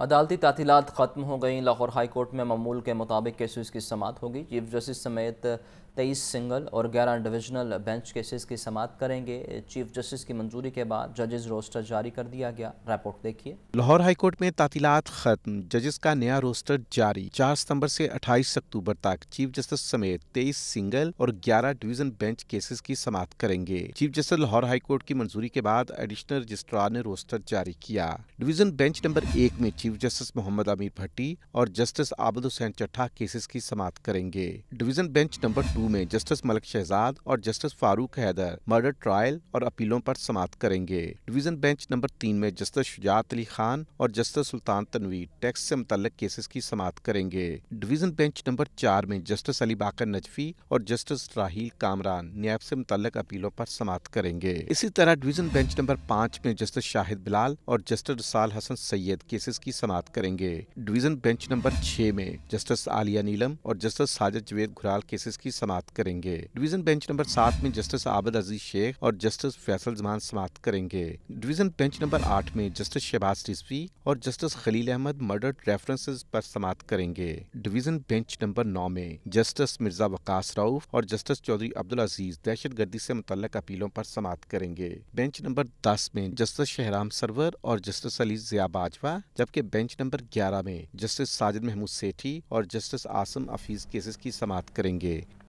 अदालती तातीलत ख़त्म हो गई लाहौर हाई कोर्ट में ममूल के मुताबिक केसेस की समात होगी चीफ जस्टिस समेत तेईस सिंगल और ग्यारह डिविजनल बेंच केसेस की समात करेंगे चीफ जस्टिस की मंजूरी के बाद जजेस रोस्टर जारी कर दिया गया रिपोर्ट देखिए लाहौर हाई कोर्ट में तातीलत खत्म जजेस का नया रोस्टर जारी चार सितंबर से 28 अक्टूबर तक चीफ जस्टिस समेत तेईस सिंगल और ग्यारह डिविजन बेंच केसेस की समाप्त करेंगे chief justice Lahore high court की मंजूरी के बाद एडिशनल रजिस्ट्रार ने रोस्टर जारी किया डिविजन बेंच नंबर एक में चीफ जस्टिस मोहम्मद अमीर भट्टी और जस्टिस आबद हुसैन चट्ठा केसेस की समाप्त करेंगे डिवीजन बेंच नंबर टू में जस्टिस मलक शहजाद और justice Farooq Haider murder trial और अपीलों पर समाप्त करेंगे डिवीजन बेंच नंबर तीन में जस्टिस शुजात अली खान और जस्टिस सुल्तान तनवीर टैक्स से मुतल केसेस की समाप्त करेंगे डिवीजन बेंच नंबर चार में जस्टिस अली बाकर नजफी और जस्टिस राहील कामरान न्याय से मुतल अपीलों पर समाप्त करेंगे इसी तरह डिवीजन बेंच नंबर पाँच में जस्टिस शाहिद बिलाल और जस्टिस रसाल हसन सैयद केसेस की की समाप्त करेंगे डिवीजन बेंच नंबर छह में जस्टिस आलिया नीलम और जस्टिस साजिद जवेद घुराल केसेस की समाप्त करेंगे डिवीजन बेंच नंबर सात में जस्टिस आबद अजीज शेख और जस्टिस फैसल जमान समाप्त करेंगे डिवीजन बेंच नंबर आठ में जस्टिस शहबाज रिजवी और justice Khalil Ahmad murder references पर समाप्त करेंगे डिवीजन बेंच नंबर नौ में जस्टिस मिर्जा वकास राउफ और जस्टिस चौधरी अब्दुल अजीज दहशत गर्दी से मुतल अपीलों पर समाप्त करेंगे बेंच नंबर दस में जस्टिस शहराम सरवर और जस्टिस अली जिया बाजवा जबकि के बेंच नंबर 11 में जस्टिस साजिद महमूद सेठी और जस्टिस आसम अफीज केसेस की समाप्त करेंगे